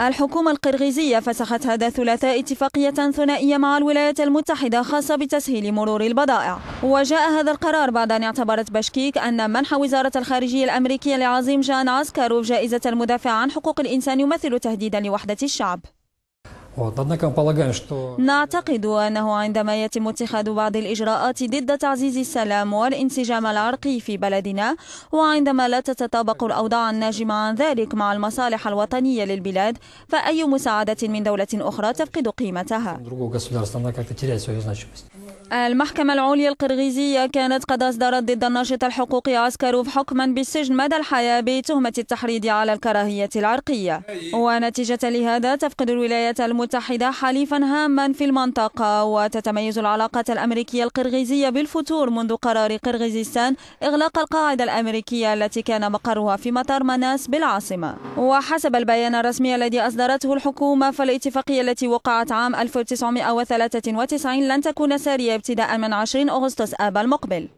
الحكومة القرغيزية فسخت هذا الثلاثاء اتفاقية ثنائية مع الولايات المتحدة خاصة بتسهيل مرور البضائع وجاء هذا القرار بعد أن اعتبرت بشكيك أن منح وزارة الخارجية الأمريكية لعظيم جان عسكاروف جائزة المدافع عن حقوق الإنسان يمثل تهديدا لوحدة الشعب نعتقد أنه عندما يتم اتخاذ بعض الإجراءات ضد تعزيز السلام والانسجام العرقي في بلدنا وعندما لا تتطابق الأوضاع الناجمة عن ذلك مع المصالح الوطنية للبلاد فأي مساعدة من دولة أخرى تفقد قيمتها المحكمة العليا القرغيزية كانت قد أصدرت ضد الناشط الحقوقي عسكروف حكما بالسجن مدى الحياة بتهمة التحريض على الكراهية العرقية ونتيجة لهذا تفقد الولايات المتحدة المتحدة حليفا هاما في المنطقة وتتميز العلاقة الأمريكية القرغيزية بالفتور منذ قرار قرغيزستان إغلاق القاعدة الأمريكية التي كان مقرها في مطار مناس بالعاصمة وحسب البيان الرسمي الذي أصدرته الحكومة فالاتفاقية التي وقعت عام 1993 لن تكون سارية ابتداء من 20 أغسطس آب المقبل